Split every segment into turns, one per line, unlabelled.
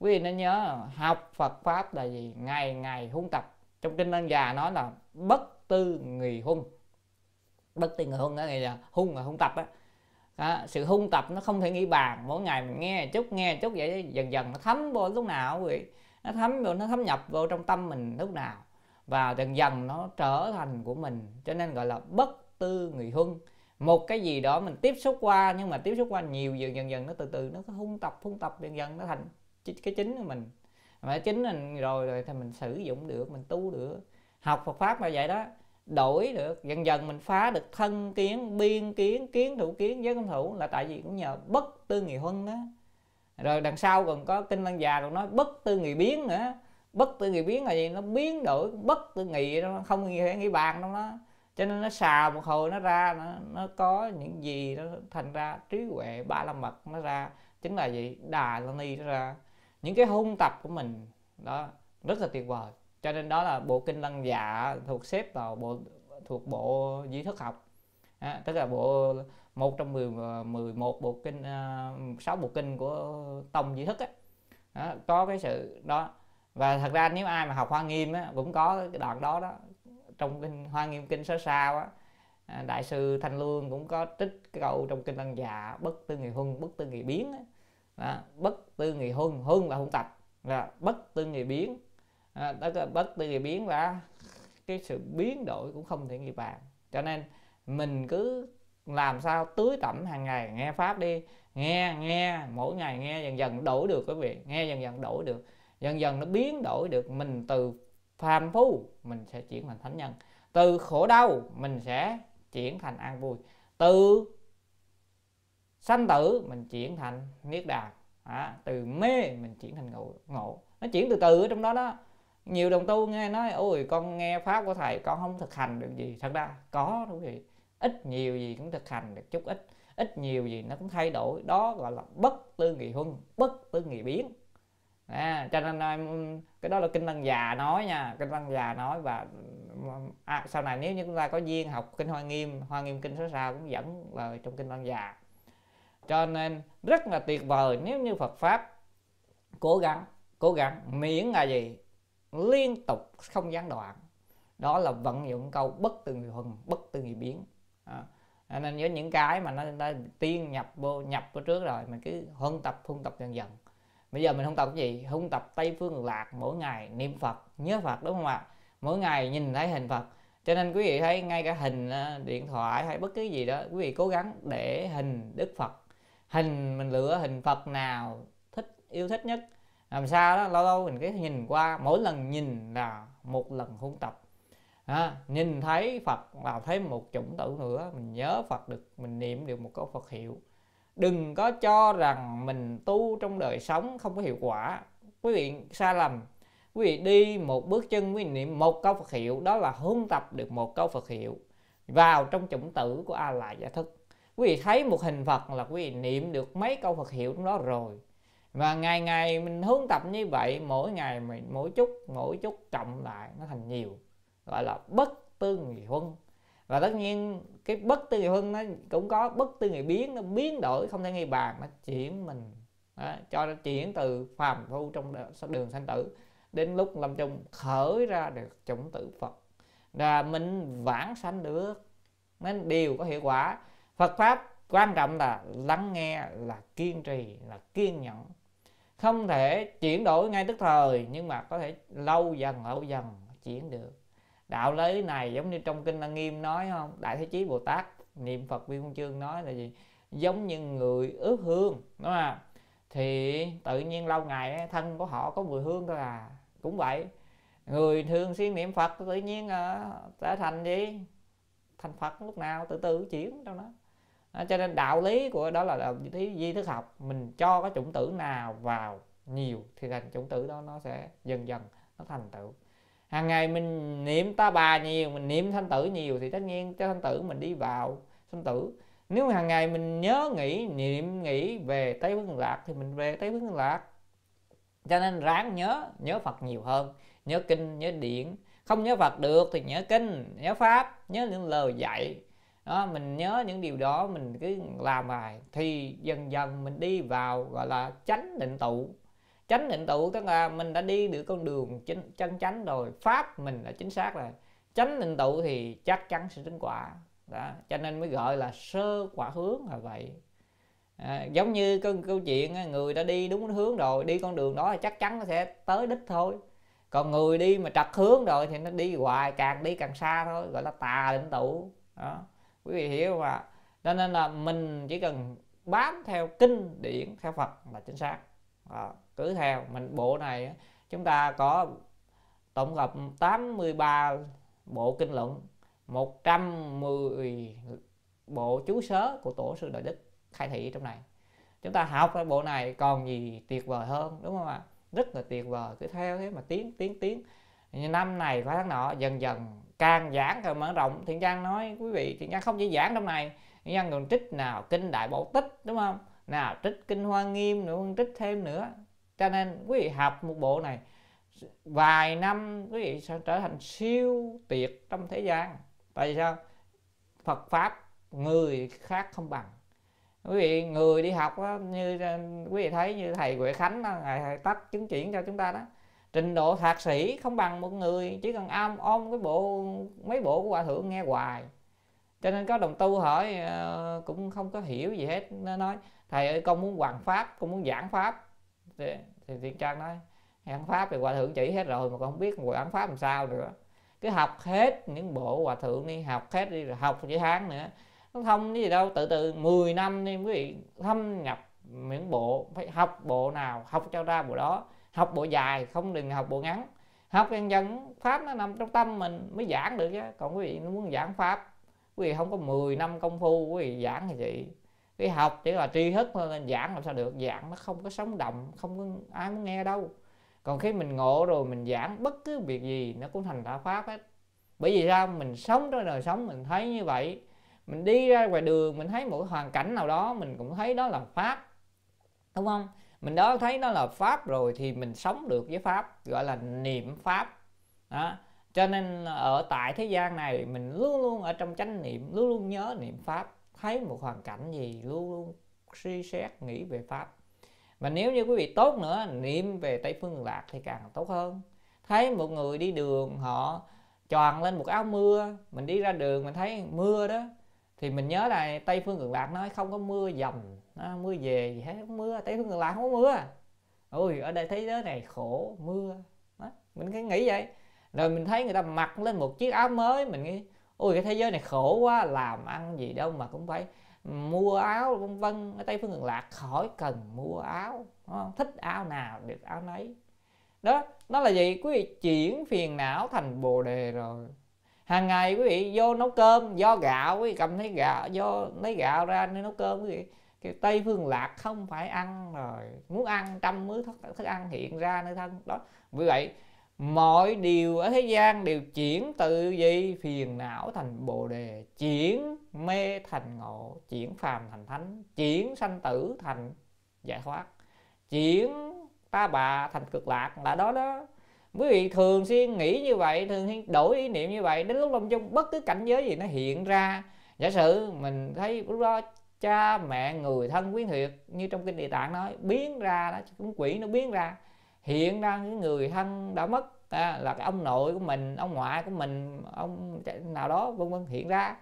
quý vị nên nhớ học Phật pháp là gì ngày ngày huân tập trong kinh Ân già nói là bất tư nghì hung bất tư nghì hung đó là hung là hung tập á À, sự hung tập nó không thể nghĩ bàn mỗi ngày mình nghe chút nghe chút vậy dần dần nó thấm vô lúc nào quý vị nó thấm vô nó thấm nhập vô trong tâm mình lúc nào và dần dần nó trở thành của mình cho nên gọi là bất tư người hung một cái gì đó mình tiếp xúc qua nhưng mà tiếp xúc qua nhiều dần dần dần nó từ từ nó hung tập hung tập dần dần nó thành cái chính của mình mà chính mình rồi rồi thì mình sử dụng được mình tu được học Phật pháp mà vậy đó đổi được dần dần mình phá được thân kiến biên kiến kiến thủ kiến giới công thủ là tại vì cũng nhờ bất tư nghị huân đó rồi đằng sau còn có kinh lăng già còn nói bất tư nghị biến nữa bất tư nghị biến là gì nó biến đổi bất tư nghị nó không nghĩ, nghĩ bàn đâu đó cho nên nó xào một hồi nó ra nó, nó có những gì nó thành ra trí huệ ba la mật nó ra chính là gì đà la ni nó ra những cái hung tập của mình đó rất là tuyệt vời cho nên đó là bộ kinh lăng dạ thuộc xếp vào bộ thuộc bộ di thức học à, tức là bộ một trong mười mười một bộ kinh à, sáu uh, bộ kinh của tông di thức á à, có cái sự đó và thật ra nếu ai mà học hoa nghiêm á, cũng có cái đoạn đó đó trong kinh hoa nghiêm kinh sớ sao á à, đại sư thanh lương cũng có trích cái câu trong kinh lăng dạ bất tư nghị huân bất tư nghị biến á, à, bất tư nghị hưng hưng là hung tạch là bất tư nghị biến à, đó là bất tư nghị biến là cái sự biến đổi cũng không thể nghĩ bàn cho nên mình cứ làm sao tưới tẩm hàng ngày nghe pháp đi nghe nghe mỗi ngày nghe dần dần đổi được quý vị nghe dần dần đổi được dần dần nó biến đổi được mình từ phàm phu mình sẽ chuyển thành thánh nhân từ khổ đau mình sẽ chuyển thành an vui từ sanh tử mình chuyển thành niết bàn à, từ mê mình chuyển thành ngộ, ngộ nó chuyển từ từ ở trong đó đó nhiều đồng tu nghe nói ôi con nghe pháp của thầy con không thực hành được gì thật ra có đúng vậy ít nhiều gì cũng thực hành được chút ít ít nhiều gì nó cũng thay đổi đó gọi là bất tư nghị huân bất tư nghị biến à, cho nên um, cái đó là kinh văn già nói nha kinh văn già nói và um, à, sau này nếu như chúng ta có duyên học kinh hoa nghiêm hoa nghiêm kinh số sao cũng dẫn lời trong kinh văn già cho nên rất là tuyệt vời nếu như Phật pháp cố gắng cố gắng miễn là gì liên tục không gián đoạn đó là vận dụng câu bất từ người huần bất từ người biến à. nên với những cái mà nó, nó tiên nhập vô nhập vô trước rồi mình cứ huân tập huân tập dần dần bây giờ mình không tập cái gì huân tập tây phương cực lạc mỗi ngày niệm phật nhớ phật đúng không ạ mỗi ngày nhìn thấy hình phật cho nên quý vị thấy ngay cả hình à, điện thoại hay bất cứ gì đó quý vị cố gắng để hình đức phật hình mình lựa hình phật nào thích yêu thích nhất làm sao đó lâu lâu mình cứ nhìn qua mỗi lần nhìn là một lần huân tập à, nhìn thấy phật là thấy một chủng tử nữa mình nhớ phật được mình niệm được một câu phật hiệu đừng có cho rằng mình tu trong đời sống không có hiệu quả quý vị sai lầm quý vị đi một bước chân quý vị niệm một câu phật hiệu đó là huân tập được một câu phật hiệu vào trong chủng tử của a la gia thức quý vị thấy một hình phật là quý vị niệm được mấy câu phật hiệu trong đó rồi và ngày ngày mình hướng tập như vậy mỗi ngày mình mỗi chút mỗi chút cộng lại nó thành nhiều gọi là bất tư nghị huân và tất nhiên cái bất tư nghị huân nó cũng có bất tư nghị biến nó biến đổi không thể nghi bàn nó chuyển mình đó, cho nó chuyển từ phàm phu trong đường sanh tử đến lúc lâm chung khởi ra được chủng tử phật là mình vãng sanh được nên đều có hiệu quả Phật pháp quan trọng là lắng nghe là kiên trì là kiên nhẫn không thể chuyển đổi ngay tức thời nhưng mà có thể lâu dần lâu dần chuyển được đạo lý này giống như trong kinh lăng nghiêm nói không đại thế chí bồ tát niệm phật viên công chương nói là gì giống như người ướp hương đúng không thì tự nhiên lâu ngày thân của họ có mùi hương thôi à cũng vậy người thường xuyên niệm phật tự nhiên ờ, trở thành gì thành phật lúc nào từ từ chuyển đâu đó À, cho nên đạo lý của đó là, là lý di thức học mình cho cái chủng tử nào vào nhiều thì thành chủng tử đó nó sẽ dần dần nó thành tựu hàng ngày mình niệm ta bà nhiều mình niệm thanh tử nhiều thì tất nhiên cái thanh tử mình đi vào thanh tử nếu hàng ngày mình nhớ nghĩ niệm nghĩ về tây phương lạc thì mình về tây phương lạc cho nên ráng nhớ nhớ phật nhiều hơn nhớ kinh nhớ điển không nhớ phật được thì nhớ kinh nhớ pháp nhớ những lời dạy đó mình nhớ những điều đó mình cứ làm bài thì dần dần mình đi vào gọi là tránh định tụ tránh định tụ tức là mình đã đi được con đường chính, chân chánh rồi pháp mình là chính xác rồi tránh định tụ thì chắc chắn sẽ tránh quả đó cho nên mới gọi là sơ quả hướng là vậy à, giống như cái câu chuyện người đã đi đúng hướng rồi đi con đường đó là chắc chắn nó sẽ tới đích thôi còn người đi mà trật hướng rồi thì nó đi hoài càng đi càng xa thôi gọi là tà định tụ đó quý vị hiểu không ạ cho nên là mình chỉ cần bám theo kinh điển theo phật là chính xác à, cứ theo mình bộ này chúng ta có tổng cộng 83 bộ kinh luận 110 bộ chú sớ của tổ sư đại đức khai thị trong này chúng ta học cái bộ này còn gì tuyệt vời hơn đúng không ạ rất là tuyệt vời cứ theo thế mà tiến tiến tiến như năm này qua tháng nọ dần dần càng giảng càng mở rộng thiện trang nói quý vị thiện trang không chỉ giảng trong này thiện trang còn trích nào kinh đại bộ tích đúng không nào trích kinh hoa nghiêm nữa trích thêm nữa cho nên quý vị học một bộ này vài năm quý vị sẽ trở thành siêu tuyệt trong thế gian tại sao phật pháp người khác không bằng quý vị người đi học đó, như quý vị thấy như thầy Huệ Khánh đó, ngài tách chứng chỉ cho chúng ta đó trình độ thạc sĩ không bằng một người chỉ cần ôm ôm cái bộ mấy bộ của hòa thượng nghe hoài cho nên có đồng tu hỏi ờ, cũng không có hiểu gì hết nó nói thầy ơi con muốn hoàn pháp con muốn giảng pháp thì, thì thiện trang nói giảng pháp thì hòa thượng chỉ hết rồi mà con không biết giảng pháp làm sao nữa cứ học hết những bộ hòa thượng đi học hết đi rồi học chữ hán nữa nó thông cái gì đâu từ từ 10 năm đi quý vị thâm nhập những bộ phải học bộ nào học cho ra bộ đó học bộ dài không đừng học bộ ngắn học nhân dân pháp nó nằm trong tâm mình mới giảng được chứ còn quý vị muốn giảng pháp quý vị không có 10 năm công phu quý vị giảng thì gì cái học chỉ là tri thức thôi nên giảng làm sao được giảng nó không có sống động không có ai muốn nghe đâu còn khi mình ngộ rồi mình giảng bất cứ việc gì nó cũng thành đạo pháp hết bởi vì sao mình sống trong đời sống mình thấy như vậy mình đi ra ngoài đường mình thấy mỗi hoàn cảnh nào đó mình cũng thấy đó là pháp đúng không mình đó thấy nó là pháp rồi thì mình sống được với pháp gọi là niệm pháp đó cho nên ở tại thế gian này mình luôn luôn ở trong chánh niệm luôn luôn nhớ niệm pháp thấy một hoàn cảnh gì luôn luôn suy xét nghĩ về pháp mà nếu như quý vị tốt nữa niệm về tây phương lạc thì càng tốt hơn thấy một người đi đường họ tròn lên một áo mưa mình đi ra đường mình thấy mưa đó thì mình nhớ là tây phương cực lạc nói không có mưa dầm nó mưa về gì hết không mưa tây phương cực lạc không có mưa ôi ở đây thế giới này khổ mưa đó. mình cứ nghĩ vậy rồi mình thấy người ta mặc lên một chiếc áo mới mình nghĩ ôi cái thế giới này khổ quá làm ăn gì đâu mà cũng phải mua áo vân vân ở tây phương cực lạc khỏi cần mua áo không? thích áo nào được áo nấy đó nó là gì quý vị chuyển phiền não thành bồ đề rồi hàng ngày quý vị vô nấu cơm do gạo quý vị cầm lấy gạo vô lấy gạo ra nên nấu cơm quý vị cái tây phương lạc không phải ăn rồi muốn ăn trăm thức thức ăn hiện ra nơi thân đó vì vậy mọi điều ở thế gian đều chuyển từ gì phiền não thành bồ đề chuyển mê thành ngộ chuyển phàm thành thánh chuyển sanh tử thành giải thoát chuyển ta bà thành cực lạc là đó đó quý vị thường xuyên nghĩ như vậy thường xuyên đổi ý niệm như vậy đến lúc lâm chung bất cứ cảnh giới gì nó hiện ra giả sử mình thấy lúc đó cha mẹ người thân quyến huyệt như trong kinh địa tạng nói biến ra đó cũng quỷ nó biến ra hiện ra cái người thân đã mất à, là cái ông nội của mình ông ngoại của mình ông nào đó vân vân hiện ra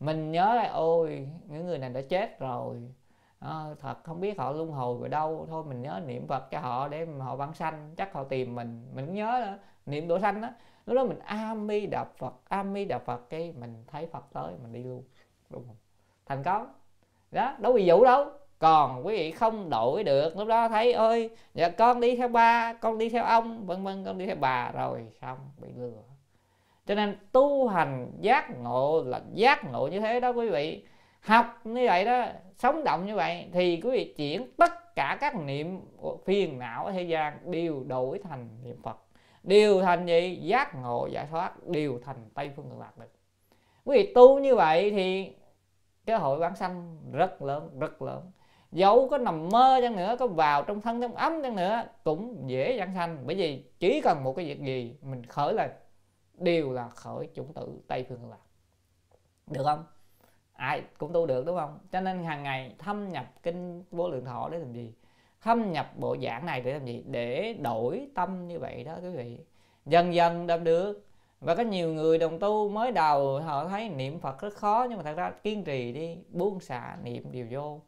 mình nhớ lại ôi những người này đã chết rồi à, thật không biết họ luân hồi về đâu thôi mình nhớ niệm phật cho họ để họ vãng sanh chắc họ tìm mình mình nhớ đó, niệm độ sanh đó lúc đó mình ami đạp phật ami đạp phật cái mình thấy phật tới mình đi luôn đúng không thành công đó đâu bị vụ đâu còn quý vị không đổi được lúc đó thấy ơi dạ con đi theo ba con đi theo ông vân vân con đi theo bà rồi xong bị lừa cho nên tu hành giác ngộ là giác ngộ như thế đó quý vị học như vậy đó sống động như vậy thì quý vị chuyển tất cả các niệm phiền não ở thế gian đều đổi thành niệm phật đều thành gì giác ngộ giải thoát đều thành tây phương cực lạc được quý vị tu như vậy thì cơ hội bán sanh rất lớn rất lớn dẫu có nằm mơ chăng nữa có vào trong thân trong ấm chăng nữa cũng dễ giảng sanh bởi vì chỉ cần một cái việc gì mình khởi lên đều là khởi chủng tử tây phương cực lạc được không ai cũng tu được đúng không cho nên hàng ngày thâm nhập kinh vô lượng thọ để làm gì thâm nhập bộ giảng này để làm gì để đổi tâm như vậy đó quý vị dần dần làm được và có nhiều người đồng tu mới đầu họ thấy niệm phật rất khó nhưng mà thật ra kiên trì đi buông xả niệm điều vô